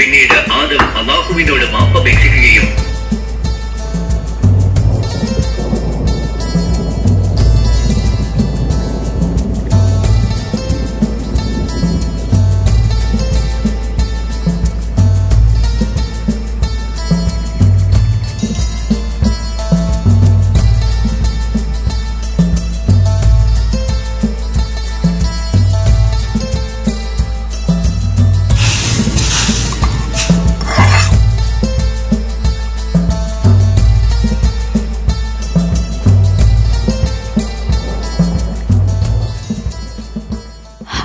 പിന്നീട് ആദം അള്ളാഹുവിനോട് മാപ്പപേക്ഷിക്കുകയും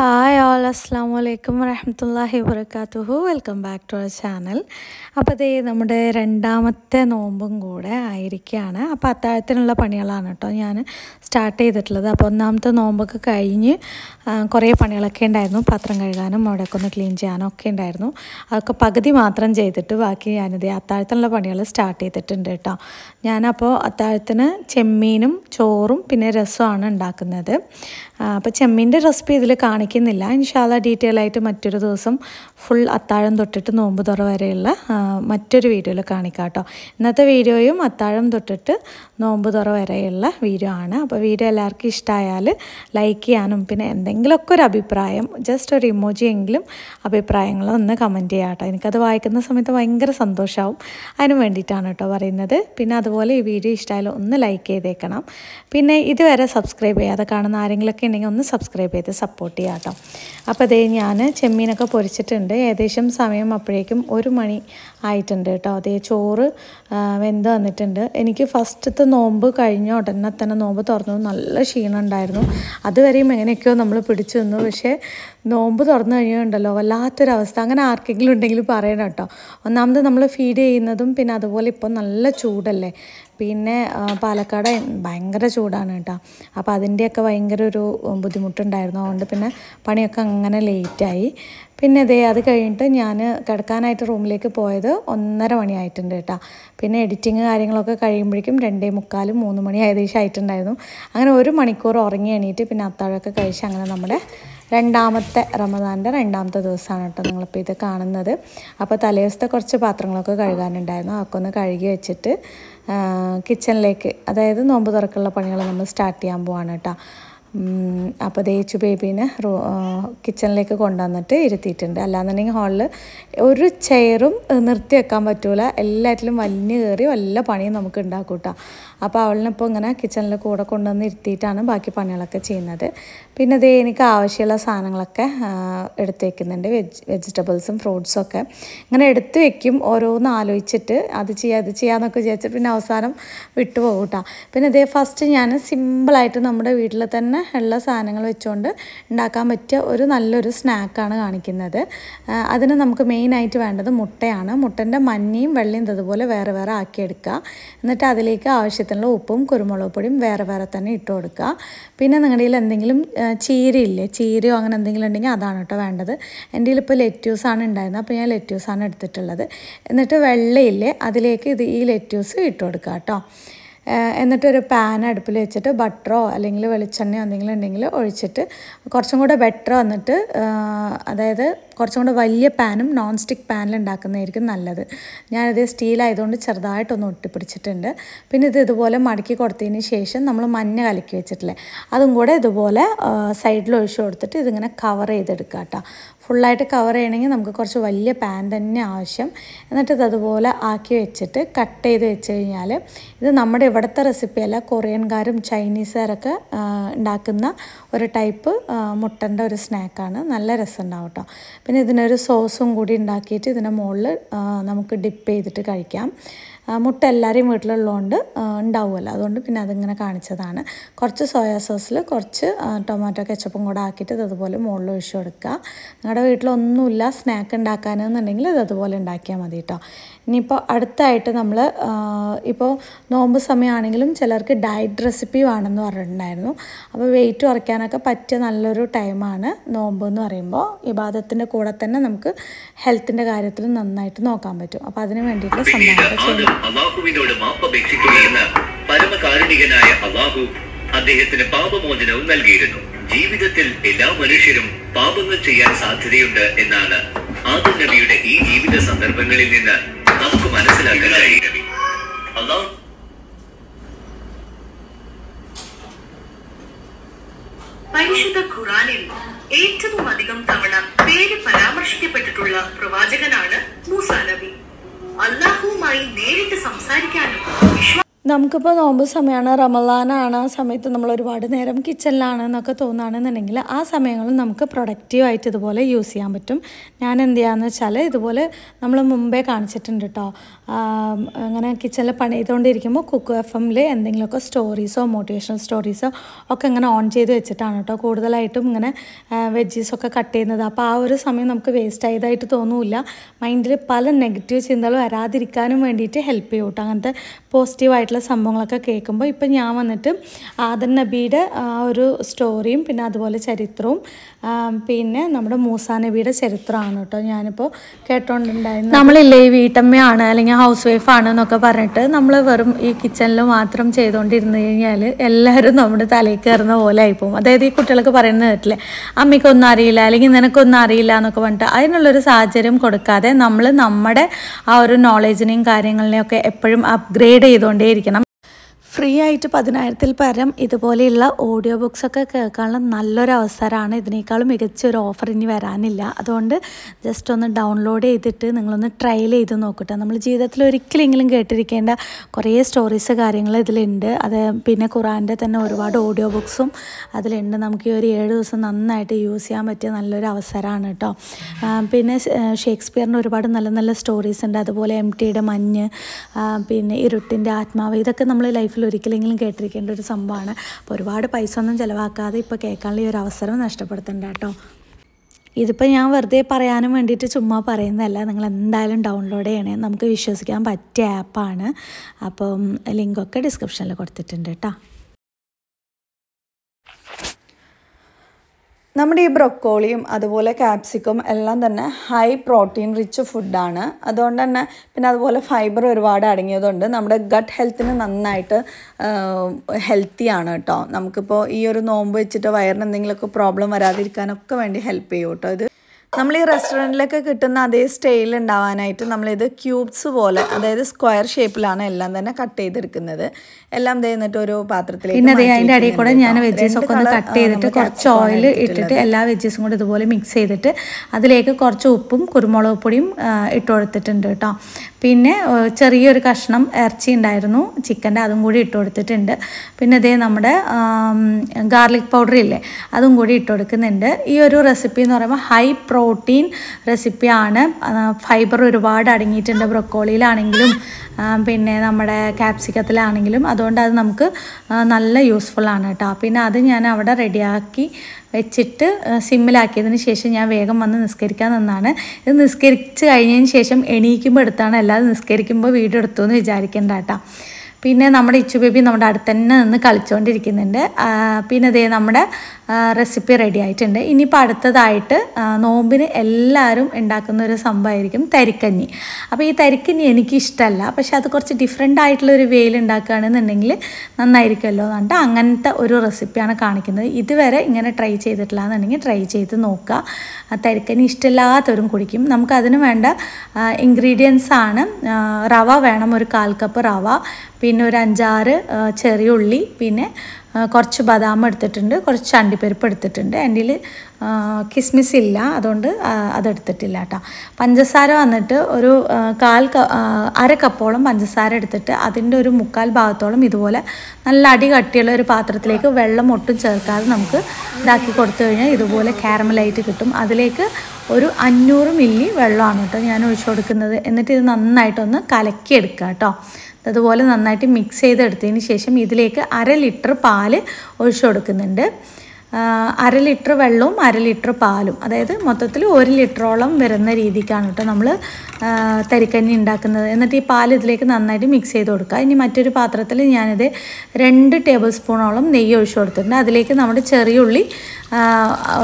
hi all അസ്ലാം വലൈക്കും വരഹമത്തല്ലാഹി വബർക്കാത്തുഹു welcome back to our channel അപ്പോൾ അതേ നമ്മുടെ രണ്ടാമത്തെ നോമ്പും കൂടെ ആയിരിക്കുകയാണ് അപ്പോൾ അത്താഴത്തിനുള്ള പണികളാണ് കേട്ടോ ഞാൻ സ്റ്റാർട്ട് ചെയ്തിട്ടുള്ളത് അപ്പോൾ ഒന്നാമത്തെ നോമ്പൊക്കെ കഴിഞ്ഞ് കുറേ പണികളൊക്കെ ഉണ്ടായിരുന്നു പാത്രം കഴുകാനും അവിടെയൊക്കെ ഒന്ന് ക്ലീൻ ചെയ്യാനും ഒക്കെ ഉണ്ടായിരുന്നു അതൊക്കെ പകുതി മാത്രം ചെയ്തിട്ട് ബാക്കി ഞാനിത് അത്താഴത്തിനുള്ള പണികൾ സ്റ്റാർട്ട് ചെയ്തിട്ടുണ്ട് കേട്ടോ ഞാനപ്പോൾ അത്താഴത്തിന് ചെമ്മീനും ചോറും പിന്നെ രസമാണ് ഉണ്ടാക്കുന്നത് അപ്പോൾ ചെമ്മീൻ്റെ റെസിപ്പി ഇതിൽ കാണിക്കുന്നില്ല ഇൻഷാല്ല ഡീറ്റെയിൽ ആയിട്ട് മറ്റൊരു ദിവസം ഫുൾ അത്താഴം തൊട്ടിട്ട് നോമ്പ് തുറ വരെയുള്ള മറ്റൊരു വീഡിയോയിൽ കാണിക്കാം കേട്ടോ ഇന്നത്തെ വീഡിയോയും അത്താഴം തൊട്ടിട്ട് നോമ്പ് തുറ വരെയുള്ള വീഡിയോ ആണ് അപ്പോൾ വീഡിയോ എല്ലാവർക്കും ഇഷ്ടമായാൽ ലൈക്ക് ചെയ്യാനും പിന്നെ എന്തെങ്കിലുമൊക്കെ ഒരു അഭിപ്രായം ജസ്റ്റ് ഒരു ഇമോജി എങ്കിലും അഭിപ്രായങ്ങളോ ഒന്ന് കമൻറ്റ് ചെയ്യാം കേട്ടോ എനിക്കത് വായിക്കുന്ന സമയത്ത് ഭയങ്കര സന്തോഷമാവും അതിന് വേണ്ടിയിട്ടാണ് കേട്ടോ പറയുന്നത് പിന്നെ അതുപോലെ ഈ വീഡിയോ ഇഷ്ടമായാലും ഒന്ന് ലൈക്ക് ചെയ്തേക്കണം പിന്നെ ഇതുവരെ സബ്സ്ക്രൈബ് ചെയ്യാതെ കാണുന്ന ആരെങ്കിലുമൊക്കെ ഉണ്ടെങ്കിൽ ഒന്ന് സബ്സ്ക്രൈബ് ചെയ്ത് സപ്പോർട്ട് ചെയ്യാം കേട്ടോ അപ്പോൾ അതേ ഞാൻ ചെമ്മീനൊക്കെ പൊരിച്ചിട്ടുണ്ട് ഏകദേശം സമയം അപ്പോഴേക്കും ഒരു മണി ആയിട്ടുണ്ട് കേട്ടോ അതേ ചോറ് വെന്ത് വന്നിട്ടുണ്ട് എനിക്ക് ഫസ്റ്റത്തെ നോമ്പ് കഴിഞ്ഞ ഉടനെ തന്നെ നോമ്പ് തുറന്നു നല്ല ക്ഷീണം ഉണ്ടായിരുന്നു അതുവരെയും എങ്ങനെയൊക്കെയോ നമ്മൾ പിടിച്ചു നിന്നു പക്ഷേ നോമ്പ് തുറന്നു കഴിഞ്ഞുണ്ടല്ലോ വല്ലാത്തൊരവസ്ഥ അങ്ങനെ ആർക്കെങ്കിലും ഉണ്ടെങ്കിൽ പറയണം കേട്ടോ ഒന്നാമത് നമ്മൾ ഫീഡ് ചെയ്യുന്നതും പിന്നെ അതുപോലെ ഇപ്പോൾ നല്ല ചൂടല്ലേ പിന്നെ പാലക്കാട് ഭയങ്കര ചൂടാണ് കേട്ടോ അപ്പോൾ അതിൻ്റെയൊക്കെ ഭയങ്കര ഒരു ബുദ്ധിമുട്ടുണ്ടായിരുന്നു അതുകൊണ്ട് പിന്നെ പണിയൊക്കെ അങ്ങനെ ലേറ്റായി പിന്നെ ഇതേ അത് കഴിഞ്ഞിട്ട് ഞാൻ കിടക്കാനായിട്ട് റൂമിലേക്ക് പോയത് ഒന്നര മണിയായിട്ടുണ്ട് കേട്ടോ പിന്നെ എഡിറ്റിങ് കാര്യങ്ങളൊക്കെ കഴിയുമ്പോഴേക്കും രണ്ടേ മുക്കാലും മൂന്ന് മണി ഏകദേശം ആയിട്ടുണ്ടായിരുന്നു അങ്ങനെ ഒരു മണിക്കൂർ ഉറങ്ങി എണീറ്റ് പിന്നെ അത്താഴമൊക്കെ കഴിച്ച് അങ്ങനെ നമ്മുടെ രണ്ടാമത്തെ റമദാൻ്റെ രണ്ടാമത്തെ ദിവസമാണ് കേട്ടോ നിങ്ങളിപ്പോൾ ഇത് കാണുന്നത് അപ്പോൾ തലേദിവസത്തെ കുറച്ച് പാത്രങ്ങളൊക്കെ കഴുകാനുണ്ടായിരുന്നു അതൊക്കെ ഒന്ന് കഴുകി വെച്ചിട്ട് കിച്ചണിലേക്ക് അതായത് നോമ്പ് തുറക്കുള്ള പണികൾ നമ്മൾ സ്റ്റാർട്ട് ചെയ്യാൻ പോവാണ് കേട്ടോ അപ്പോൾ ദേച്ചു ബേബീനെ റൂ കിച്ചണിലേക്ക് കൊണ്ടുവന്നിട്ട് ഇരുത്തിയിട്ടുണ്ട് അല്ലാന്നുണ്ടെങ്കിൽ ഹാളിൽ ഒരു ചെയറും നിർത്തി വെക്കാൻ പറ്റൂല എല്ലാറ്റിലും വലിഞ്ഞ് കയറി വല്ല പണിയും നമുക്ക് ഉണ്ടാക്കൂട്ടാ അപ്പോൾ അവളിനിപ്പോൾ ഇങ്ങനെ കിച്ചണിൽ കൂടെ കൊണ്ടുവന്ന് ഇരുത്തിയിട്ടാണ് ബാക്കി പണികളൊക്കെ ചെയ്യുന്നത് പിന്നെ ഇത് എനിക്ക് ആവശ്യമുള്ള സാധനങ്ങളൊക്കെ എടുത്ത് വെജ് വെജിറ്റബിൾസും ഫ്രൂട്ട്സും ഒക്കെ ഇങ്ങനെ എടുത്ത് വെക്കും ഓരോന്ന് ആലോചിച്ചിട്ട് അത് ചെയ്യാം അത് ചെയ്യാമെന്നൊക്കെ വിചാരിച്ചിട്ട് പിന്നെ അവസാനം വിട്ടുപോകും പിന്നെ ഇതേ ഫസ്റ്റ് ഞാൻ സിമ്പിളായിട്ട് നമ്മുടെ വീട്ടിൽ തന്നെ ഉള്ള സാധനങ്ങൾ വെച്ചുകൊണ്ട് ഉണ്ടാക്കാൻ പറ്റിയ ഒരു നല്ലൊരു സ്നാക്കാണ് കാണിക്കുന്നത് അതിന് നമുക്ക് മെയിനായിട്ട് വേണ്ടത് മുട്ടയാണ് മുട്ടൻ്റെ മഞ്ഞയും വെള്ളയും അതുപോലെ വേറെ വേറെ ആക്കിയെടുക്കുക എന്നിട്ട് അതിലേക്ക് ആവശ്യത്തിന് പാകത്തിനുള്ള ഉപ്പും കുരുമുളക് പൊടിയും വേറെ വേറെ തന്നെ ഇട്ട് കൊടുക്കുക പിന്നെ നിങ്ങളുടെ കയ്യിൽ എന്തെങ്കിലും ചീരയില്ലേ ചീരയോ അങ്ങനെ എന്തെങ്കിലും ഉണ്ടെങ്കിൽ അതാണ് കേട്ടോ വേണ്ടത് എൻ്റെ കയ്യിൽ ഇപ്പോൾ ലെറ്റ്യൂസാണ് ഉണ്ടായിരുന്നത് അപ്പോൾ ഞാൻ ലെറ്റ്യൂസാണ് എടുത്തിട്ടുള്ളത് എന്നിട്ട് വെള്ളയില്ലേ അതിലേക്ക് ഇത് ഈ ലെറ്റ്യൂസ് ഇട്ട് കൊടുക്കുക കേട്ടോ എന്നിട്ടൊരു പാൻ അടുപ്പിൽ വെച്ചിട്ട് ബട്ടറോ അല്ലെങ്കിൽ വെളിച്ചെണ്ണയോ എന്തെങ്കിലും ഉണ്ടെങ്കിൽ ഒഴിച്ചിട്ട് കുറച്ചും കൂടെ ബെറ്റർ വന്നിട്ട് അതായത് കുറച്ചും കൂടെ വലിയ പാനും നോൺ സ്റ്റിക്ക് പാനിൽ ഉണ്ടാക്കുന്നതായിരിക്കും നല്ലത് ഞാനത് സ്റ്റീലായതുകൊണ്ട് ചെറുതായിട്ടൊന്ന് ഒട്ടിപ്പിടിച്ചിട്ടുണ്ട് പിന്നെ ഇത് ഇതുപോലെ മടക്കി കൊടുത്തതിന് ശേഷം നമ്മൾ മഞ്ഞ കലക്കി വെച്ചിട്ടില്ലേ അതും കൂടെ ഇതുപോലെ സൈഡിൽ ഒഴിച്ചു കൊടുത്തിട്ട് ഇതിങ്ങനെ കവർ ചെയ്തെടുക്കുക കേട്ടോ ഫുള്ളായിട്ട് കവർ ചെയ്യണമെങ്കിൽ നമുക്ക് കുറച്ച് വലിയ പാൻ തന്നെ ആവശ്യം എന്നിട്ട് ഇത് അതുപോലെ ആക്കി വെച്ചിട്ട് കട്ട് ചെയ്ത് വെച്ച് കഴിഞ്ഞാൽ ഇത് നമ്മുടെ ഇവിടുത്തെ റെസിപ്പിയല്ല കൊറിയൻകാരും ചൈനീസുകാരൊക്കെ ഉണ്ടാക്കുന്ന ഒരു ടൈപ്പ് മുട്ടൻ്റെ ഒരു സ്നാക്കാണ് നല്ല രസമുണ്ടാവും കേട്ടോ പിന്നെ ഇതിനൊരു സോസും കൂടി ഉണ്ടാക്കിയിട്ട് ഇതിൻ്റെ മുകളിൽ നമുക്ക് ഡിപ്പ് ചെയ്തിട്ട് കഴിക്കാം മുട്ട എല്ലാവരെയും വീട്ടിലുള്ളതുകൊണ്ട് ഉണ്ടാവുമല്ലോ അതുകൊണ്ട് പിന്നെ അതിങ്ങനെ കാണിച്ചതാണ് കുറച്ച് സോയാ സോസിൽ കുറച്ച് ടൊമാറ്റോ കെച്ചപ്പും കൂടെ ആക്കിയിട്ട് ഇതുപോലെ മുകളിൽ ഒഴിച്ചു കൊടുക്കുക നിങ്ങളുടെ വീട്ടിലൊന്നുമില്ല സ്നാക്ക് ഉണ്ടാക്കാനെന്നുണ്ടെങ്കിൽ ഇത് അതുപോലെ ഉണ്ടാക്കിയാൽ മതി കേട്ടോ ഇനിയിപ്പോൾ അടുത്തായിട്ട് നമ്മൾ ഇപ്പോൾ നോമ്പ് സമയമാണെങ്കിലും ചിലർക്ക് ഡയറ്റ് റെസിപ്പി വേണമെന്ന് പറഞ്ഞിട്ടുണ്ടായിരുന്നു അപ്പോൾ വെയിറ്റ് കുറയ്ക്കാനൊക്കെ പറ്റിയ നല്ലൊരു ടൈമാണ് നോമ്പ് എന്ന് പറയുമ്പോൾ ഈ കൂടെ കൂടെ തന്നെ നമുക്ക് ഹെൽത്തിൻ്റെ കാര്യത്തിൽ നന്നായിട്ട് നോക്കാൻ പറ്റും അപ്പോൾ അതിന് വേണ്ടിയിട്ട് സംഭാവന ചെയ്യും അള്ളാഹുവിനോട് മാപ്പപേക്ഷിക്കുകയെന്ന് പരമകാരുണികനായ അള്ളാഹു അദ്ദേഹത്തിന് പാപമോചനവും നൽകിയിരുന്നു ജീവിതത്തിൽ എല്ലാ മനുഷ്യരും പാപങ്ങൾ ചെയ്യാൻ സാധ്യതയുണ്ട് എന്നാണ് ആദം നബിയുടെ ഈ ജീവിത സന്ദർഭങ്ങളിൽ നിന്ന് നമുക്ക് മനസ്സിലാക്കാൻ കഴിയും അള്ളാഹു പരിശുദ്ധ ഖുറാനിൽ ഏറ്റവും അധികം തവണ പേര് പരാമർശിക്കപ്പെട്ടിട്ടുള്ള പ്രവാചകനാണ് മൂസ നബി അള്ളാഹുവുമായി നേരിട്ട് സംസാരിക്കാനും വിശ്വാസം നമുക്കിപ്പോൾ നോമ്പ് സമയമാണ് റമലാനാണ് ആ സമയത്ത് നമ്മൾ ഒരുപാട് നേരം കിച്ചണിലാണ് എന്നൊക്കെ തോന്നുകയാണെന്നുണ്ടെങ്കിൽ ആ സമയങ്ങളിൽ നമുക്ക് പ്രൊഡക്റ്റീവായിട്ട് ഇതുപോലെ യൂസ് ചെയ്യാൻ പറ്റും ഞാൻ എന്ത് ചെയ്യാന്ന് വെച്ചാൽ ഇതുപോലെ നമ്മൾ മുമ്പേ കാണിച്ചിട്ടുണ്ട് കേട്ടോ അങ്ങനെ കിച്ചണിൽ പണി ചെയ്തുകൊണ്ടിരിക്കുമ്പോൾ കുക്ക് എഫ് എമ്മിൽ എന്തെങ്കിലുമൊക്കെ സ്റ്റോറീസോ മോട്ടിവേഷണൽ സ്റ്റോറീസോ ഒക്കെ ഇങ്ങനെ ഓൺ ചെയ്ത് വെച്ചിട്ടാണ് കേട്ടോ കൂടുതലായിട്ടും ഇങ്ങനെ വെജീസൊക്കെ കട്ട് ചെയ്യുന്നത് അപ്പോൾ ആ ഒരു സമയം നമുക്ക് വേസ്റ്റ് ആയതായിട്ട് തോന്നില്ല മൈൻഡിൽ പല നെഗറ്റീവ് ചിന്തകൾ വരാതിരിക്കാനും വേണ്ടിയിട്ട് ഹെൽപ്പ് ചെയ്യും കേട്ടോ അങ്ങനത്തെ പോസിറ്റീവായിട്ട് ആയിട്ടുള്ള സംഭവങ്ങളൊക്കെ കേൾക്കുമ്പോൾ ഇപ്പം ഞാൻ വന്നിട്ട് ആദർ നബിയുടെ ആ ഒരു സ്റ്റോറിയും പിന്നെ അതുപോലെ ചരിത്രവും പിന്നെ നമ്മുടെ മൂസാ നബിയുടെ ചരിത്രമാണ് കേട്ടോ ഞാനിപ്പോൾ കേട്ടോണ്ടിണ്ടായിരുന്നു നമ്മളില്ലേ ഈ വീട്ടമ്മയാണ് അല്ലെങ്കിൽ ഹൗസ് വൈഫാണ് എന്നൊക്കെ പറഞ്ഞിട്ട് നമ്മൾ വെറും ഈ കിച്ചണിൽ മാത്രം ചെയ്തുകൊണ്ടിരുന്നു കഴിഞ്ഞാൽ എല്ലാവരും നമ്മുടെ തലയിൽ കയറുന്ന പോലെ ആയിപ്പോവും അതായത് ഈ കുട്ടികൾക്ക് പറയുന്നത് കേട്ടില്ലേ അമ്മയ്ക്കൊന്നും അറിയില്ല അല്ലെങ്കിൽ നിനക്കൊന്നും അറിയില്ല എന്നൊക്കെ പറഞ്ഞിട്ട് അതിനുള്ളൊരു സാഹചര്യം കൊടുക്കാതെ നമ്മൾ നമ്മുടെ ആ ഒരു നോളേജിനെയും കാര്യങ്ങളിനെയൊക്കെ ഒക്കെ എപ്പോഴും അപ്ഗ്രേഡ് ചെയ്തുകൊണ്ടേയിരിക്കണം ഫ്രീ ആയിട്ട് പതിനായിരത്തിൽ പരം ഇതുപോലെയുള്ള ഓഡിയോ ബുക്സൊക്കെ കേൾക്കാനുള്ള നല്ലൊരു അവസരമാണ് ഇതിനേക്കാളും മികച്ച ഒരു ഓഫർ ഇനി വരാനില്ല അതുകൊണ്ട് ജസ്റ്റ് ഒന്ന് ഡൗൺലോഡ് ചെയ്തിട്ട് നിങ്ങളൊന്ന് ട്രയൽ ചെയ്ത് നോക്കട്ടെ നമ്മൾ ജീവിതത്തിൽ ഒരിക്കലെങ്കിലും കേട്ടിരിക്കേണ്ട കുറേ സ്റ്റോറീസ് കാര്യങ്ങൾ ഇതിലുണ്ട് അത് പിന്നെ ഖുറാൻ്റെ തന്നെ ഒരുപാട് ഓഡിയോ ബുക്സും അതിലുണ്ട് നമുക്ക് ഈ ഒരു ഏഴ് ദിവസം നന്നായിട്ട് യൂസ് ചെയ്യാൻ പറ്റിയ നല്ലൊരു അവസരമാണ് കേട്ടോ പിന്നെ ഷേക്സ്പിയറിന് ഒരുപാട് നല്ല നല്ല സ്റ്റോറീസ് ഉണ്ട് അതുപോലെ എം ടിയുടെ മഞ്ഞ് പിന്നെ ഇരുട്ടിൻ്റെ ആത്മാവ് ഇതൊക്കെ നമ്മൾ ലൈഫിൽ ഒരിക്കലെങ്കിലും കേട്ടിരിക്കേണ്ട ഒരു സംഭവമാണ് അപ്പോൾ ഒരുപാട് പൈസ ഒന്നും ചിലവാക്കാതെ ഇപ്പോൾ കേൾക്കാനുള്ള ഈ ഒരു അവസരം നഷ്ടപ്പെടുത്തേണ്ട കേട്ടോ ഇതിപ്പോൾ ഞാൻ വെറുതെ പറയാനും വേണ്ടിയിട്ട് ചുമ്മാ പറയുന്നതല്ല നിങ്ങൾ എന്തായാലും ഡൗൺലോഡ് ചെയ്യണേ നമുക്ക് വിശ്വസിക്കാൻ പറ്റിയ ആപ്പാണ് അപ്പം ലിങ്കൊക്കെ ഡിസ്ക്രിപ്ഷനിൽ കൊടുത്തിട്ടുണ്ട് കേട്ടോ നമ്മുടെ ഈ ബ്രൊക്കോളിയും അതുപോലെ ക്യാപ്സിക്കും എല്ലാം തന്നെ ഹൈ പ്രോട്ടീൻ റിച്ച് ഫുഡാണ് അതുകൊണ്ട് തന്നെ പിന്നെ അതുപോലെ ഫൈബർ ഒരുപാട് അടങ്ങിയതുകൊണ്ട് നമ്മുടെ ഗട്ട് ഹെൽത്തിന് നന്നായിട്ട് ഹെൽത്തിയാണ് കേട്ടോ നമുക്കിപ്പോൾ ഈ ഒരു നോമ്പ് വെച്ചിട്ട് വയറിന് എന്തെങ്കിലുമൊക്കെ പ്രോബ്ലം വരാതിരിക്കാനൊക്കെ വേണ്ടി ഹെൽപ്പ് ചെയ്യും കേട്ടോ ഇത് നമ്മൾ ഈ റെസ്റ്റോറൻറ്റിലൊക്കെ കിട്ടുന്ന അതേ സ്റ്റൈൽ ഉണ്ടാവാനായിട്ട് നമ്മളിത് ക്യൂബ്സ് പോലെ അതായത് സ്ക്വയർ ഷേപ്പിലാണ് എല്ലാം തന്നെ കട്ട് ചെയ്തെടുക്കുന്നത് എല്ലാം എന്നിട്ട് ഒരു പാത്രത്തിലേക്ക് പിന്നെ അതേ അതിൻ്റെ അടിയിൽ കൂടെ ഞാൻ വെജസ് ഒക്കെ ഒന്ന് കട്ട് ചെയ്തിട്ട് കുറച്ച് ഓയിൽ ഇട്ടിട്ട് എല്ലാ വെജസും കൂടെ ഇതുപോലെ മിക്സ് ചെയ്തിട്ട് അതിലേക്ക് കുറച്ച് ഉപ്പും കുരുമുളക് പൊടിയും ഇട്ട് കൊടുത്തിട്ടുണ്ട് കേട്ടോ പിന്നെ ചെറിയൊരു കഷ്ണം ഇറച്ചി ഉണ്ടായിരുന്നു ചിക്കൻ്റെ അതും കൂടി ഇട്ട് കൊടുത്തിട്ടുണ്ട് പിന്നെ ഇതേ നമ്മുടെ ഗാർലിക് പൗഡർ ഇല്ലേ അതും കൂടി ഇട്ട് കൊടുക്കുന്നുണ്ട് ഈ ഒരു റെസിപ്പി എന്ന് പറയുമ്പോൾ ഹൈ പ്രോ പ്രോട്ടീൻ റെസിപ്പിയാണ് ഫൈബർ ഒരുപാട് അടങ്ങിയിട്ടുണ്ട് ബ്രൊക്കോളിയിലാണെങ്കിലും പിന്നെ നമ്മുടെ ക്യാപ്സിക്കത്തിലാണെങ്കിലും അതുകൊണ്ട് അത് നമുക്ക് നല്ല യൂസ്ഫുള്ളാണ് കേട്ടോ പിന്നെ അത് ഞാൻ അവിടെ റെഡിയാക്കി വെച്ചിട്ട് സിമ്മിലാക്കിയതിന് ശേഷം ഞാൻ വേഗം വന്ന് നിസ്കരിക്കാൻ നിന്നാണ് ഇത് നിസ്കരിച്ച് കഴിഞ്ഞതിന് ശേഷം എണീക്കുമ്പോൾ എടുത്താണ് അല്ലാതെ നിസ്കരിക്കുമ്പോൾ വീട് എടുത്തു എന്ന് വിചാരിക്കേണ്ട കേട്ടോ പിന്നെ നമ്മുടെ ഇച്ചു ബേബി നമ്മുടെ അടുത്ത് തന്നെ നിന്ന് കളിച്ചുകൊണ്ടിരിക്കുന്നുണ്ട് പിന്നെ ഇതേ നമ്മുടെ റെസിപ്പി റെഡി ആയിട്ടുണ്ട് ഇനിയിപ്പോൾ അടുത്തതായിട്ട് നോമ്പിന് എല്ലാവരും ഉണ്ടാക്കുന്ന ഒരു സംഭവമായിരിക്കും തരിക്കഞ്ഞി അപ്പോൾ ഈ തരിക്കഞ്ഞി എനിക്കിഷ്ടമല്ല പക്ഷേ അത് കുറച്ച് ഡിഫറെൻ്റ് ആയിട്ടുള്ള ഒരു വേയിൽ ഉണ്ടാക്കുകയാണെന്നുണ്ടെങ്കിൽ നന്നായിരിക്കുമല്ലോ എന്നിട്ട് അങ്ങനത്തെ ഒരു റെസിപ്പിയാണ് കാണിക്കുന്നത് ഇതുവരെ ഇങ്ങനെ ട്രൈ ചെയ്തിട്ടില്ല എന്നുണ്ടെങ്കിൽ ട്രൈ ചെയ്ത് നോക്കുക തരിക്കഞ്ഞി ഇഷ്ടമില്ലാത്തവരും കുടിക്കും നമുക്കതിന് വേണ്ട ഇൻഗ്രീഡിയൻസ് ആണ് റവ വേണം ഒരു കാൽ കപ്പ് റവ പിന്നെ ഒരു അഞ്ചാറ് ചെറിയ ഉള്ളി പിന്നെ കുറച്ച് ബദാം എടുത്തിട്ടുണ്ട് കുറച്ച് അണ്ടിപ്പരിപ്പ് എടുത്തിട്ടുണ്ട് എൻ്റെ കിസ്മിസ് ഇല്ല അതുകൊണ്ട് അതെടുത്തിട്ടില്ല കേട്ടോ പഞ്ചസാര വന്നിട്ട് ഒരു കാൽ അര കപ്പോളം പഞ്ചസാര എടുത്തിട്ട് അതിൻ്റെ ഒരു മുക്കാൽ ഭാഗത്തോളം ഇതുപോലെ നല്ല അടി കട്ടിയുള്ള ഒരു പാത്രത്തിലേക്ക് വെള്ളം ഒട്ടും ചേർക്കാതെ നമുക്ക് ഇതാക്കി കൊടുത്തു കഴിഞ്ഞാൽ ഇതുപോലെ കാരമലായിട്ട് കിട്ടും അതിലേക്ക് ഒരു അഞ്ഞൂറ് മില്ലി വെള്ളമാണ് കേട്ടോ ഞാൻ ഒഴിച്ചു കൊടുക്കുന്നത് എന്നിട്ട് ഇത് നന്നായിട്ടൊന്ന് കലക്കിയെടുക്കുക കേട്ടോ അതുപോലെ നന്നായിട്ട് മിക്സ് ചെയ്തെടുത്തതിന് ശേഷം ഇതിലേക്ക് അര ലിറ്റർ പാല് ഒഴിച്ചു കൊടുക്കുന്നുണ്ട് അര ലിറ്റർ വെള്ളവും അര ലിറ്റർ പാലും അതായത് മൊത്തത്തിൽ ഒരു ലിറ്ററോളം വരുന്ന രീതിക്കാണ് കേട്ടോ നമ്മൾ തരിക്കഞ്ഞി ഉണ്ടാക്കുന്നത് എന്നിട്ട് ഈ പാൽ ഇതിലേക്ക് നന്നായിട്ട് മിക്സ് ചെയ്ത് കൊടുക്കുക ഇനി മറ്റൊരു പാത്രത്തിൽ ഞാനിത് രണ്ട് ടേബിൾ സ്പൂണോളം നെയ്യ് ഒഴിച്ചു കൊടുത്തിട്ടുണ്ട് അതിലേക്ക് നമ്മുടെ ചെറിയ ഉള്ളി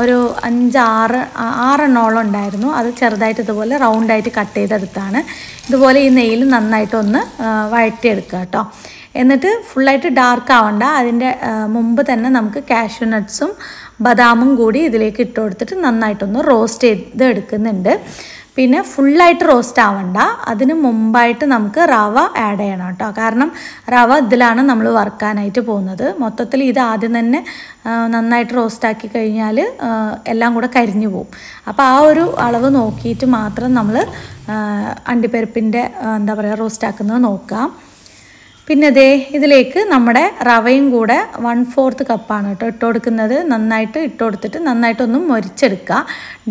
ഒരു അഞ്ചാറ് ആറെണ്ണോളം ഉണ്ടായിരുന്നു അത് ചെറുതായിട്ട് ഇതുപോലെ റൗണ്ടായിട്ട് കട്ട് ചെയ്തെടുത്താണ് ഇതുപോലെ ഈ നെയ്യിൽ നന്നായിട്ടൊന്ന് വഴറ്റിയെടുക്കുക കേട്ടോ എന്നിട്ട് ഫുള്ളായിട്ട് ഡാർക്ക് ആവണ്ട അതിൻ്റെ മുമ്പ് തന്നെ നമുക്ക് കാഷ്യൂ നട്ട്സും ബദാമും കൂടി ഇതിലേക്ക് ഇട്ട് കൊടുത്തിട്ട് നന്നായിട്ടൊന്ന് റോസ്റ്റ് ചെയ്ത് എടുക്കുന്നുണ്ട് പിന്നെ ഫുള്ളായിട്ട് റോസ്റ്റ് ആവണ്ട അതിന് മുമ്പായിട്ട് നമുക്ക് റവ ആഡ് ചെയ്യണം കേട്ടോ കാരണം റവ ഇതിലാണ് നമ്മൾ വറുക്കാനായിട്ട് പോകുന്നത് മൊത്തത്തിൽ ഇത് ആദ്യം തന്നെ നന്നായിട്ട് റോസ്റ്റാക്കി കഴിഞ്ഞാൽ എല്ലാം കൂടെ കരിഞ്ഞു പോകും അപ്പോൾ ആ ഒരു അളവ് നോക്കിയിട്ട് മാത്രം നമ്മൾ അണ്ടിപ്പരിപ്പിൻ്റെ എന്താ പറയുക റോസ്റ്റാക്കുന്നത് നോക്കാം പിന്നെ ദേ ഇതിലേക്ക് നമ്മുടെ റവയും കൂടെ വൺ ഫോർത്ത് കപ്പാണ് കേട്ടോ ഇട്ട് കൊടുക്കുന്നത് നന്നായിട്ട് ഇട്ട് കൊടുത്തിട്ട് നന്നായിട്ടൊന്നും മൊരിച്ചെടുക്കുക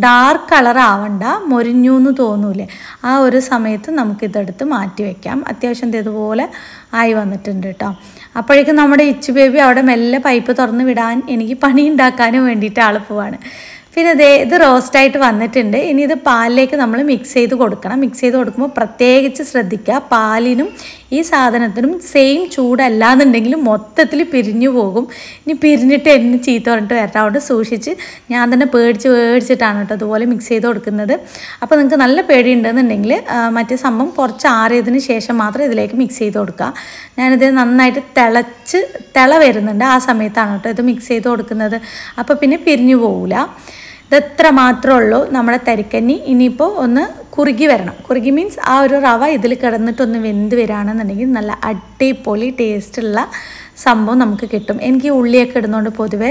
ഡാർക്ക് കളർ ആവണ്ട മൊരിഞ്ഞു എന്ന് തോന്നൂലേ ആ ഒരു സമയത്ത് നമുക്കിതെടുത്ത് മാറ്റി വയ്ക്കാം അത്യാവശ്യം ഇതുപോലെ ആയി വന്നിട്ടുണ്ട് കേട്ടോ അപ്പോഴേക്കും നമ്മുടെ ഇച്ചു ബേബി അവിടെ മെല്ലെ പൈപ്പ് തുറന്ന് വിടാൻ എനിക്ക് പണി ഉണ്ടാക്കാനും വേണ്ടിയിട്ട് ആൾ പോവാണ് പിന്നെ ഇതേ ഇത് റോസ്റ്റായിട്ട് വന്നിട്ടുണ്ട് ഇനി ഇത് പാലിലേക്ക് നമ്മൾ മിക്സ് ചെയ്ത് കൊടുക്കണം മിക്സ് ചെയ്ത് കൊടുക്കുമ്പോൾ പ്രത്യേകിച്ച് ശ്രദ്ധിക്കുക പാലിനും ഈ സാധനത്തിനും സെയിം ചൂടല്ല എന്നുണ്ടെങ്കിലും മൊത്തത്തിൽ പിരിഞ്ഞു പോകും ഇനി പിരിഞ്ഞിട്ട് എന്നെ ചീത്ത പറഞ്ഞിട്ട് വരണം അവിടെ സൂക്ഷിച്ച് ഞാൻ തന്നെ പേടിച്ച് പേടിച്ചിട്ടാണ് കേട്ടോ അതുപോലെ മിക്സ് ചെയ്ത് കൊടുക്കുന്നത് അപ്പോൾ നിങ്ങൾക്ക് നല്ല പേടി ഉണ്ടെന്നുണ്ടെങ്കിൽ മറ്റേ സംഭവം കുറച്ച് ആറിയതിന് ശേഷം മാത്രം ഇതിലേക്ക് മിക്സ് ചെയ്ത് കൊടുക്കുക ഞാനിത് നന്നായിട്ട് തിളച്ച് തിള വരുന്നുണ്ട് ആ സമയത്താണ് കേട്ടോ ഇത് മിക്സ് ചെയ്ത് കൊടുക്കുന്നത് അപ്പോൾ പിന്നെ പിരിഞ്ഞു പോവില്ല ഇതെത്ര മാത്രമേ ഉള്ളൂ നമ്മുടെ തരിക്കന്നി ഇനിയിപ്പോൾ ഒന്ന് കുറുകി വരണം കുറുകി മീൻസ് ആ ഒരു റവ ഇതിൽ കിടന്നിട്ടൊന്ന് വെന്ത് വരികയാണെന്നുണ്ടെങ്കിൽ നല്ല അടിപൊളി ടേസ്റ്റുള്ള സംഭവം നമുക്ക് കിട്ടും എനിക്ക് ഉള്ളിയൊക്കെ ഇടുന്നതുകൊണ്ട് പൊതുവേ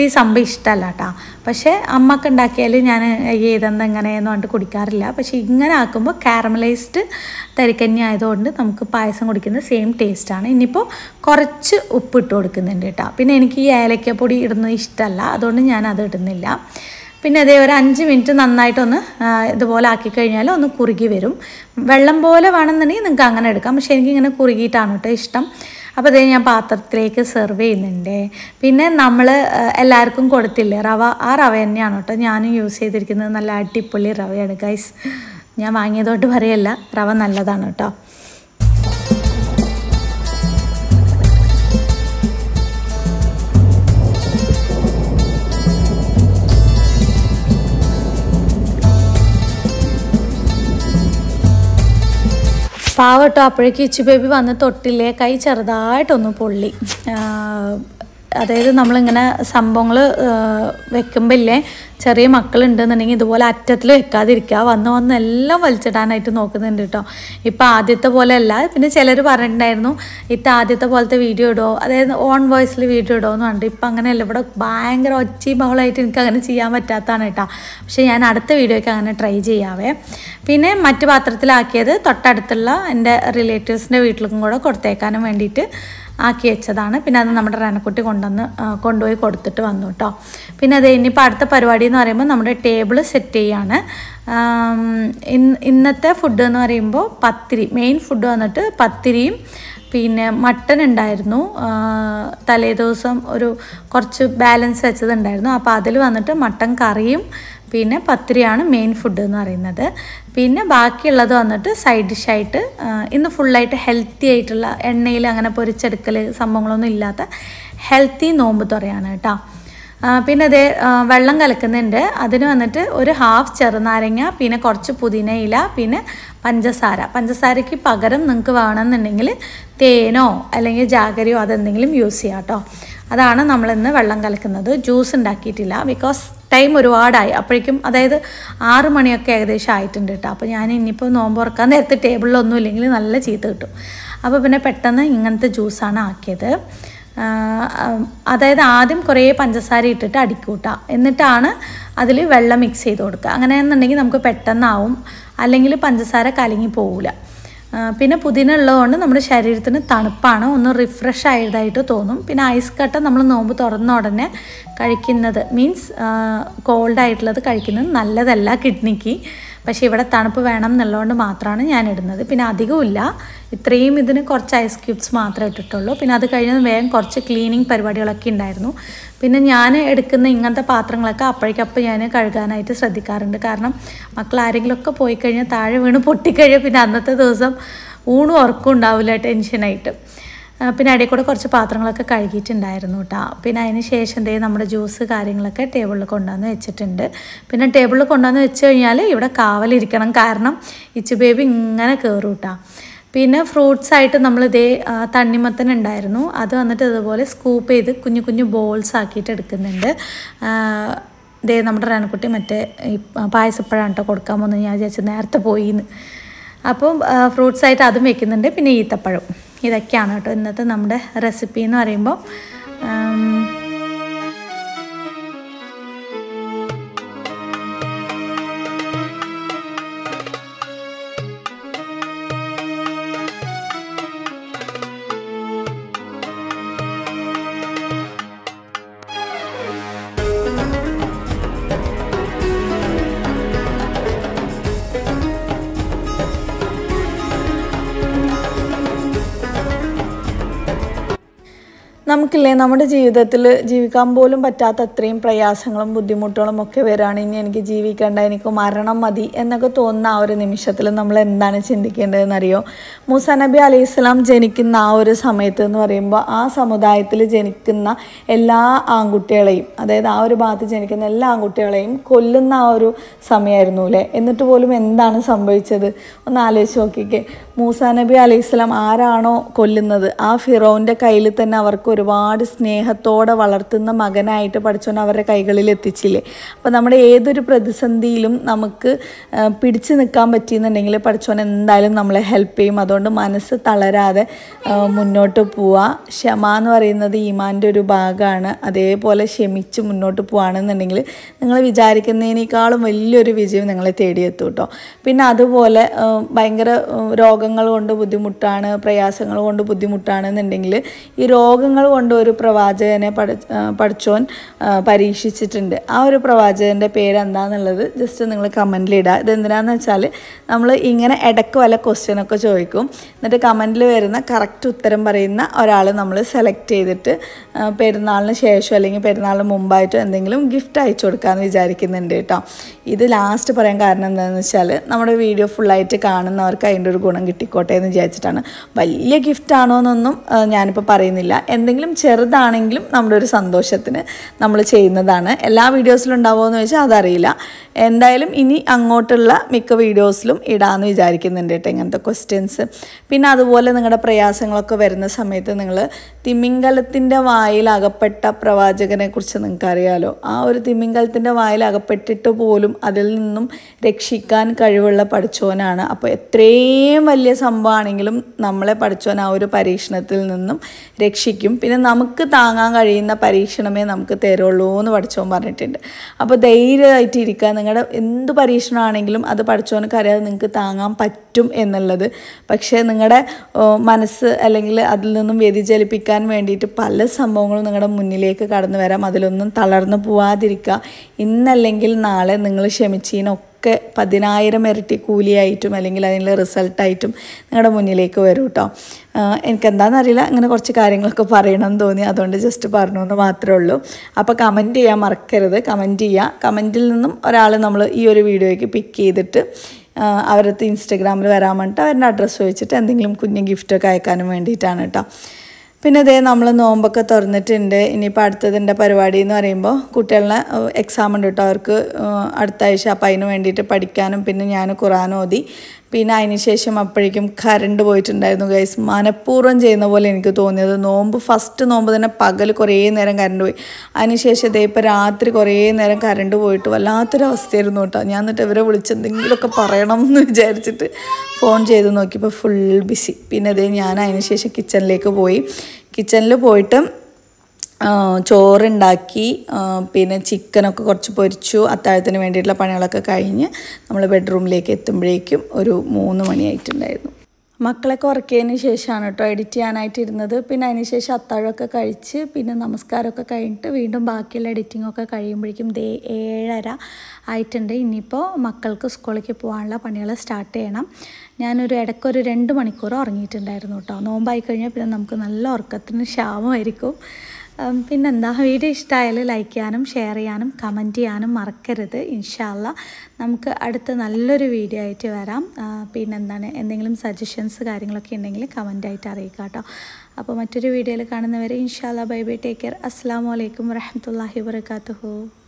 ഈ സംഭവം ഇഷ്ടമല്ല കേട്ടോ പക്ഷേ അമ്മക്ക് ഉണ്ടാക്കിയാൽ ഞാൻ ഏതെന്താ എങ്ങനെയെന്ന് പറഞ്ഞിട്ട് കുടിക്കാറില്ല പക്ഷേ ഇങ്ങനെ ആക്കുമ്പോൾ കാരമലൈസ്ഡ് തരിക്കഞ്ഞി ആയതുകൊണ്ട് നമുക്ക് പായസം കുടിക്കുന്ന സെയിം ടേസ്റ്റാണ് ഇനിയിപ്പോൾ കുറച്ച് ഉപ്പിട്ട് കൊടുക്കുന്നുണ്ട് കേട്ടോ പിന്നെ എനിക്ക് ഈ ഏലക്കപ്പൊടി ഇടുന്നത് ഇഷ്ടമല്ല അതുകൊണ്ട് ഞാൻ അത് ഇടുന്നില്ല പിന്നെ അതേ ഒരു അഞ്ച് മിനിറ്റ് നന്നായിട്ടൊന്ന് ഇതുപോലെ ആക്കി കഴിഞ്ഞാൽ ഒന്ന് കുറുകി വരും വെള്ളം പോലെ വേണമെന്നുണ്ടെങ്കിൽ നിങ്ങൾക്ക് അങ്ങനെ എടുക്കാം പക്ഷേ എനിക്കിങ്ങനെ കുറുകിയിട്ടാണ് കേട്ടോ ഇഷ്ടം അപ്പോൾ അതേ ഞാൻ പാത്രത്തിലേക്ക് സെർവ് ചെയ്യുന്നുണ്ട് പിന്നെ നമ്മൾ എല്ലാവർക്കും കൊടുത്തില്ലേ റവ ആ റവ തന്നെയാണ് കേട്ടോ ഞാനും യൂസ് ചെയ്തിരിക്കുന്നത് നല്ല അടിപൊളി റവയാണ് ഗൈസ് ഞാൻ വാങ്ങിയതുകൊണ്ട് പറയല്ല റവ നല്ലതാണ് കേട്ടോ പാവട്ടോ അപ്പോഴേക്ക് ഇച്ചു ബേബി വന്ന് തൊട്ടില്ലേ കൈ ചെറുതായിട്ടൊന്ന് പൊള്ളി അതായത് നമ്മളിങ്ങനെ സംഭവങ്ങൾ വെക്കുമ്പോൾ ഇല്ലേ ചെറിയ മക്കളുണ്ടെന്നുണ്ടെങ്കിൽ ഇതുപോലെ അറ്റത്തിൽ വെക്കാതിരിക്കുക വന്ന് വന്ന് എല്ലാം വലിച്ചിടാനായിട്ട് നോക്കുന്നുണ്ട് കേട്ടോ ഇപ്പോൾ ആദ്യത്തെ പോലെ അല്ല പിന്നെ ചിലർ പറഞ്ഞിട്ടുണ്ടായിരുന്നു ഇത്ത ആദ്യത്തെ പോലത്തെ വീഡിയോ ഇടുമോ അതായത് ഓൺ വോയിസിൽ വീഡിയോ ഇടുമോ എന്ന് പറഞ്ഞിട്ട് ഇപ്പം അങ്ങനെയല്ല ഇവിടെ ഭയങ്കര ഒച്ചയും ബഹളമായിട്ട് എനിക്ക് അങ്ങനെ ചെയ്യാൻ പറ്റാത്തതാണ് കേട്ടോ പക്ഷേ ഞാൻ അടുത്ത വീഡിയോയ്ക്ക് അങ്ങനെ ട്രൈ ചെയ്യാവേ പിന്നെ മറ്റു പാത്രത്തിലാക്കിയത് തൊട്ടടുത്തുള്ള എൻ്റെ റിലേറ്റീവ്സിൻ്റെ വീട്ടിലേക്കും കൂടെ കൊടുത്തേക്കാനും വേണ്ടിയിട്ട് ആക്കി വെച്ചതാണ് പിന്നെ അത് നമ്മുടെ റനക്കുട്ടി കൊണ്ടുവന്ന് കൊണ്ടുപോയി കൊടുത്തിട്ട് വന്നു കേട്ടോ പിന്നെ അത് ഇനിയിപ്പോൾ അടുത്ത പരിപാടി എന്ന് പറയുമ്പോൾ നമ്മുടെ ടേബിൾ സെറ്റ് ചെയ്യാണ് ഇന്നത്തെ ഫുഡ് എന്ന് പറയുമ്പോൾ പത്തിരി മെയിൻ ഫുഡ് വന്നിട്ട് പത്തിരിയും പിന്നെ മട്ടൻ ഉണ്ടായിരുന്നു തലേദിവസം ഒരു കുറച്ച് ബാലൻസ് വെച്ചതുണ്ടായിരുന്നു അപ്പോൾ അതിൽ വന്നിട്ട് മട്ടൻ കറിയും പിന്നെ പത്തിരിയാണ് മെയിൻ ഫുഡ് എന്ന് പറയുന്നത് പിന്നെ ബാക്കിയുള്ളത് വന്നിട്ട് സൈഡ് ഡിഷായിട്ട് ഇന്ന് ഫുള്ളായിട്ട് ഹെൽത്തി ആയിട്ടുള്ള എണ്ണയിൽ അങ്ങനെ പൊരിച്ചെടുക്കൽ സംഭവങ്ങളൊന്നും ഇല്ലാത്ത ഹെൽത്തി നോമ്പ് തുറയാണ് കേട്ടോ പിന്നെ അതേ വെള്ളം കലക്കുന്നുണ്ട് അതിന് വന്നിട്ട് ഒരു ഹാഫ് ചെറുനാരങ്ങ പിന്നെ കുറച്ച് പുതിനയില പിന്നെ പഞ്ചസാര പഞ്ചസാരയ്ക്ക് പകരം നിങ്ങൾക്ക് വേണമെന്നുണ്ടെങ്കിൽ തേനോ അല്ലെങ്കിൽ ജാഗരിയോ അതെന്തെങ്കിലും യൂസ് ചെയ്യാം കേട്ടോ അതാണ് നമ്മളിന്ന് വെള്ളം കലക്കുന്നത് ജ്യൂസ് ഉണ്ടാക്കിയിട്ടില്ല ബിക്കോസ് ടൈം ഒരുപാടായി അപ്പോഴേക്കും അതായത് ആറ് മണിയൊക്കെ ഏകദേശം ആയിട്ടുണ്ട് കേട്ടോ അപ്പോൾ ഞാൻ ഇനിയിപ്പോൾ നോമ്പ് തുറക്കാൻ നേരത്തെ ടേബിളിലൊന്നും ഇല്ലെങ്കിൽ നല്ല ചീത്ത കിട്ടും അപ്പോൾ പിന്നെ പെട്ടെന്ന് ഇങ്ങനത്തെ ജ്യൂസാണ് ആക്കിയത് അതായത് ആദ്യം കുറേ പഞ്ചസാര ഇട്ടിട്ട് അടിക്കൂട്ടുക എന്നിട്ടാണ് അതിൽ വെള്ളം മിക്സ് ചെയ്ത് കൊടുക്കുക അങ്ങനെയെന്നുണ്ടെങ്കിൽ നമുക്ക് പെട്ടെന്നാവും അല്ലെങ്കിൽ പഞ്ചസാര കലങ്ങി പോവില്ല പിന്നെ പുതിന ഉള്ളതുകൊണ്ട് നമ്മുടെ ശരീരത്തിന് തണുപ്പാണ് ഒന്ന് റിഫ്രഷ് ആയതായിട്ട് തോന്നും പിന്നെ ഐസ് കട്ട നമ്മൾ നോമ്പ് തുറന്ന ഉടനെ കഴിക്കുന്നത് മീൻസ് കോൾഡ് ആയിട്ടുള്ളത് കഴിക്കുന്നത് നല്ലതല്ല കിഡ്നിക്ക് പക്ഷേ ഇവിടെ തണുപ്പ് വേണം എന്നുള്ളതുകൊണ്ട് മാത്രമാണ് ഞാൻ ഇടുന്നത് പിന്നെ അധികമില്ല ഇത്രയും ഇതിന് കുറച്ച് ഐസ് ക്യൂബ്സ് മാത്രമേ ഇട്ടിട്ടുള്ളൂ പിന്നെ അത് കഴിഞ്ഞ് വേഗം കുറച്ച് ക്ലീനിങ് പരിപാടികളൊക്കെ ഉണ്ടായിരുന്നു പിന്നെ ഞാൻ എടുക്കുന്ന ഇങ്ങനത്തെ പാത്രങ്ങളൊക്കെ അപ്പോഴേക്കപ്പം ഞാൻ കഴുകാനായിട്ട് ശ്രദ്ധിക്കാറുണ്ട് കാരണം മക്കൾ ആരെങ്കിലുമൊക്കെ പോയി കഴിഞ്ഞാൽ താഴെ വീണ് പൊട്ടിക്കഴിഞ്ഞാൽ പിന്നെ അന്നത്തെ ദിവസം ഊണും ഉറക്കം ഉണ്ടാവില്ല ടെൻഷനായിട്ട് പിന്നെ അടിയിൽ കൂടെ കുറച്ച് പാത്രങ്ങളൊക്കെ കഴുകിയിട്ടുണ്ടായിരുന്നു കേട്ടോ പിന്നെ അതിന് ശേഷം ദേ നമ്മുടെ ജ്യൂസ് കാര്യങ്ങളൊക്കെ ടേബിളിൽ കൊണ്ടുവന്ന് വെച്ചിട്ടുണ്ട് പിന്നെ ടേബിളിൽ കൊണ്ടുവന്ന് വെച്ച് കഴിഞ്ഞാൽ ഇവിടെ കാവലിരിക്കണം കാരണം ഇച്ചു ബേബി ഇങ്ങനെ കയറും കേട്ടോ പിന്നെ ഫ്രൂട്ട്സ് ആയിട്ട് നമ്മൾ തണ്ണിമത്തൻ ഉണ്ടായിരുന്നു അത് വന്നിട്ട് ഇതുപോലെ സ്കൂപ്പ് ചെയ്ത് കുഞ്ഞു കുഞ്ഞു ബോൾസ് ആക്കിയിട്ട് എടുക്കുന്നുണ്ട് ഇതേ നമ്മുടെ റൺകുട്ടി മറ്റേ പായസപ്പഴം കേട്ടോ കൊടുക്കാൻ പോകുന്നത് ഞാൻ വിചാരിച്ചു നേരത്തെ പോയിന്ന് അപ്പം ഫ്രൂട്ട്സ് ആയിട്ട് അതും വെക്കുന്നുണ്ട് പിന്നെ ഈത്തപ്പഴം ഇതൊക്കെയാണ് കേട്ടോ ഇന്നത്തെ നമ്മുടെ റെസിപ്പി എന്ന് പറയുമ്പോൾ നമുക്കില്ലേ നമ്മുടെ ജീവിതത്തിൽ ജീവിക്കാൻ പോലും പറ്റാത്ത അത്രയും പ്രയാസങ്ങളും ബുദ്ധിമുട്ടുകളും ഒക്കെ വരാണ് ഇനി എനിക്ക് ജീവിക്കേണ്ട എനിക്ക് മരണം മതി എന്നൊക്കെ തോന്നുന്ന ആ ഒരു നിമിഷത്തിൽ നമ്മൾ എന്താണ് ചിന്തിക്കേണ്ടതെന്നറിയോ മൂസ നബി അലി ഇസ്ലാം ജനിക്കുന്ന ആ ഒരു സമയത്ത് എന്ന് പറയുമ്പോൾ ആ സമുദായത്തിൽ ജനിക്കുന്ന എല്ലാ ആൺകുട്ടികളെയും അതായത് ആ ഒരു ഭാഗത്ത് ജനിക്കുന്ന എല്ലാ ആൺകുട്ടികളെയും കൊല്ലുന്ന ആ ഒരു സമയമായിരുന്നു അല്ലേ എന്നിട്ട് പോലും എന്താണ് സംഭവിച്ചത് ഒന്ന് ആലോചിച്ച് നോക്കിക്കേ മൂസ നബി അലൈഹി ഇസ്ലാം ആരാണോ കൊല്ലുന്നത് ആ ഫിറോവിൻ്റെ കയ്യിൽ തന്നെ അവർക്ക് ഒരുപാട് ഒരുപാട് സ്നേഹത്തോടെ വളർത്തുന്ന മകനായിട്ട് പഠിച്ചവൻ അവരുടെ കൈകളിൽ എത്തിച്ചില്ലേ അപ്പോൾ നമ്മുടെ ഏതൊരു പ്രതിസന്ധിയിലും നമുക്ക് പിടിച്ചു നിൽക്കാൻ പറ്റിയെന്നുണ്ടെങ്കിൽ പഠിച്ചോൻ എന്തായാലും നമ്മളെ ഹെൽപ്പ് ചെയ്യും അതുകൊണ്ട് മനസ്സ് തളരാതെ മുന്നോട്ട് പോവുക ക്ഷമ എന്ന് പറയുന്നത് ഈമാൻ്റെ ഒരു ഭാഗമാണ് അതേപോലെ ക്ഷമിച്ച് മുന്നോട്ട് പോവാണെന്നുണ്ടെങ്കിൽ നിങ്ങൾ വിചാരിക്കുന്നതിനേക്കാളും വലിയൊരു വിജയം നിങ്ങളെ തേടിയെത്തും കേട്ടോ പിന്നെ അതുപോലെ ഭയങ്കര രോഗങ്ങൾ കൊണ്ട് ബുദ്ധിമുട്ടാണ് പ്രയാസങ്ങൾ കൊണ്ട് ബുദ്ധിമുട്ടാണെന്നുണ്ടെങ്കിൽ ഈ രോഗങ്ങൾ കൊണ്ട് കൊണ്ട് ഒരു പ്രവാചകനെ പഠി പഠിച്ചോൻ പരീക്ഷിച്ചിട്ടുണ്ട് ആ ഒരു പ്രവാചകൻ്റെ പേര് എന്താണെന്നുള്ളത് ജസ്റ്റ് നിങ്ങൾ കമൻറ്റിൽ ഇടുക ഇതെന്തിനാന്ന് വെച്ചാൽ നമ്മൾ ഇങ്ങനെ ഇടയ്ക്ക് വല്ല ക്വസ്റ്റ്യനൊക്കെ ചോദിക്കും എന്നിട്ട് കമൻറ്റിൽ വരുന്ന കറക്റ്റ് ഉത്തരം പറയുന്ന ഒരാൾ നമ്മൾ സെലക്ട് ചെയ്തിട്ട് പെരുന്നാളിന് ശേഷം അല്ലെങ്കിൽ പെരുന്നാളിന് മുമ്പായിട്ടോ എന്തെങ്കിലും ഗിഫ്റ്റ് അയച്ചു കൊടുക്കാമെന്ന് വിചാരിക്കുന്നുണ്ട് കേട്ടോ ഇത് ലാസ്റ്റ് പറയാൻ കാരണം എന്താണെന്ന് വെച്ചാൽ നമ്മുടെ വീഡിയോ ഫുള്ളായിട്ട് കാണുന്നവർക്ക് അതിൻ്റെ ഒരു ഗുണം കിട്ടിക്കോട്ടെ എന്ന് വിചാരിച്ചിട്ടാണ് വലിയ ഗിഫ്റ്റ് ആണോ എന്നൊന്നും ഞാനിപ്പോൾ പറയുന്നില്ല എന്തെങ്കിലും എന്തെങ്കിലും ചെറുതാണെങ്കിലും നമ്മുടെ ഒരു സന്തോഷത്തിന് നമ്മൾ ചെയ്യുന്നതാണ് എല്ലാ വീഡിയോസിലും ഉണ്ടാവുമെന്ന് ചോദിച്ചാൽ അതറിയില്ല എന്തായാലും ഇനി അങ്ങോട്ടുള്ള മിക്ക വീഡിയോസിലും ഇടാമെന്ന് വിചാരിക്കുന്നുണ്ട് കേട്ടോ ഇങ്ങനത്തെ ക്വസ്റ്റ്യൻസ് പിന്നെ അതുപോലെ നിങ്ങളുടെ പ്രയാസങ്ങളൊക്കെ വരുന്ന സമയത്ത് നിങ്ങൾ തിമിംഗലത്തിൻ്റെ വായിൽ അകപ്പെട്ട പ്രവാചകനെ കുറിച്ച് നിങ്ങൾക്കറിയാലോ ആ ഒരു തിമിംഗലത്തിൻ്റെ വായിൽ അകപ്പെട്ടിട്ട് പോലും അതിൽ നിന്നും രക്ഷിക്കാൻ കഴിവുള്ള പഠിച്ചവനാണ് അപ്പോൾ എത്രയും വലിയ സംഭവമാണെങ്കിലും നമ്മളെ പഠിച്ചവൻ ആ ഒരു പരീക്ഷണത്തിൽ നിന്നും രക്ഷിക്കും പിന്നെ ഇതിന് നമുക്ക് താങ്ങാൻ കഴിയുന്ന പരീക്ഷണമേ നമുക്ക് തരുള്ളൂ എന്ന് പഠിച്ചോൻ പറഞ്ഞിട്ടുണ്ട് അപ്പോൾ ധൈര്യമായിട്ട് ഇരിക്കുക നിങ്ങളുടെ എന്ത് പരീക്ഷണമാണെങ്കിലും അത് പഠിച്ചോനക്ക് അറിയാതെ നിങ്ങൾക്ക് താങ്ങാൻ പറ്റും എന്നുള്ളത് പക്ഷേ നിങ്ങളുടെ മനസ്സ് അല്ലെങ്കിൽ അതിൽ നിന്നും വ്യതിചലിപ്പിക്കാൻ വേണ്ടിയിട്ട് പല സംഭവങ്ങളും നിങ്ങളുടെ മുന്നിലേക്ക് കടന്നു വരാം അതിലൊന്നും തളർന്നു പോവാതിരിക്കുക ഇന്നല്ലെങ്കിൽ നാളെ നിങ്ങൾ ക്ഷമിച്ചതിനൊക്കെ ഒക്കെ പതിനായിരം ഇരട്ടി കൂലിയായിട്ടും അല്ലെങ്കിൽ അതിനുള്ള റിസൾട്ടായിട്ടും നിങ്ങളുടെ മുന്നിലേക്ക് വരും കേട്ടോ അറിയില്ല അങ്ങനെ കുറച്ച് കാര്യങ്ങളൊക്കെ പറയണമെന്ന് തോന്നി അതുകൊണ്ട് ജസ്റ്റ് പറഞ്ഞു എന്ന് മാത്രമേ ഉള്ളൂ അപ്പോൾ കമൻറ്റ് ചെയ്യാൻ മറക്കരുത് കമൻറ്റ് ചെയ്യുക കമൻറ്റിൽ നിന്നും ഒരാൾ നമ്മൾ ഈ ഒരു വീഡിയോയ്ക്ക് പിക്ക് ചെയ്തിട്ട് അവരത്ത് ഇൻസ്റ്റഗ്രാമിൽ വരാൻ വേണ്ടിയിട്ട് അവരുടെ അഡ്രസ്സ് വെച്ചിട്ട് എന്തെങ്കിലും കുഞ്ഞ് ഗിഫ്റ്റൊക്കെ അയക്കാനും വേണ്ടിയിട്ടാണ് കേട്ടോ പിന്നെ ഇതേ നമ്മൾ നോമ്പൊക്കെ തുറന്നിട്ടുണ്ട് ഇനിയിപ്പോൾ അടുത്തതിൻ്റെ പരിപാടി എന്ന് പറയുമ്പോൾ കുട്ടികളെ എക്സാം ഉണ്ട് കേട്ടോ അവർക്ക് അടുത്ത ആഴ്ച അപ്പം അതിന് വേണ്ടിയിട്ട് പഠിക്കാനും പിന്നെ ഞാൻ ഖുറാൻ ഓതി പിന്നെ അതിനുശേഷം അപ്പോഴേക്കും കറണ്ട് പോയിട്ടുണ്ടായിരുന്നു ഗൈസ് മനഃപൂർവ്വം ചെയ്യുന്ന പോലെ എനിക്ക് തോന്നിയത് നോമ്പ് ഫസ്റ്റ് നോമ്പ് തന്നെ പകൽ കുറേ നേരം കറണ്ട് പോയി അതിനുശേഷം ഇതേ ഇപ്പോൾ രാത്രി കുറേ നേരം കറണ്ട് പോയിട്ട് വല്ലാത്തൊരവസ്ഥയായിരുന്നു കേട്ടോ ഞാൻ എന്നിട്ട് ഇവരെ എന്തെങ്കിലുമൊക്കെ പറയണം എന്ന് വിചാരിച്ചിട്ട് ഫോൺ ചെയ്ത് നോക്കിയപ്പോൾ ഫുൾ ബിസി പിന്നെ ഇതേ ഞാൻ അതിനുശേഷം കിച്ചണിലേക്ക് പോയി കിച്ചണിൽ പോയിട്ട് ചോറുണ്ടാക്കി പിന്നെ ചിക്കനൊക്കെ കുറച്ച് പൊരിച്ചു അത്താഴത്തിന് വേണ്ടിയിട്ടുള്ള പണികളൊക്കെ കഴിഞ്ഞ് നമ്മൾ ബെഡ്റൂമിലേക്ക് എത്തുമ്പോഴേക്കും ഒരു മൂന്ന് മണിയായിട്ടുണ്ടായിരുന്നു മക്കളൊക്കെ ഉറക്കിയതിന് ശേഷമാണ് കേട്ടോ എഡിറ്റ് ചെയ്യാനായിട്ടിരുന്നത് പിന്നെ അതിന് ശേഷം അത്താഴമൊക്കെ കഴിച്ച് പിന്നെ നമസ്കാരമൊക്കെ കഴിഞ്ഞിട്ട് വീണ്ടും ബാക്കിയുള്ള എഡിറ്റിംഗ് ഒക്കെ കഴിയുമ്പോഴേക്കും ദേ ഏഴര ആയിട്ടുണ്ട് ഇനിയിപ്പോൾ മക്കൾക്ക് സ്കൂളിലേക്ക് പോകാനുള്ള പണികൾ സ്റ്റാർട്ട് ചെയ്യണം ഞാനൊരു ഇടയ്ക്കൊരു രണ്ട് മണിക്കൂർ ഉറങ്ങിയിട്ടുണ്ടായിരുന്നു കേട്ടോ നോമ്പായി കഴിഞ്ഞാൽ പിന്നെ നമുക്ക് നല്ല ഉറക്കത്തിന് ക്ഷാമമായിരിക്കും പിന്നെന്താ വീഡിയോ ഇഷ്ടമായാൽ ലൈക്ക് ചെയ്യാനും ഷെയർ ചെയ്യാനും കമൻറ്റ് ചെയ്യാനും മറക്കരുത് ഇൻഷാല്ല നമുക്ക് അടുത്ത നല്ലൊരു വീഡിയോ ആയിട്ട് വരാം പിന്നെന്താണ് എന്തെങ്കിലും സജഷൻസ് കാര്യങ്ങളൊക്കെ ഉണ്ടെങ്കിൽ കമൻ്റ് ആയിട്ട് അറിയിക്കുക കേട്ടോ അപ്പോൾ മറ്റൊരു വീഡിയോയിൽ കാണുന്നവരെ ഇൻഷാല്ല ബൈ ബൈ ടേക്ക് കെയർ അസ്സാം വലൈക്കും വരഹമത്തല്ലാഹി വാത്തു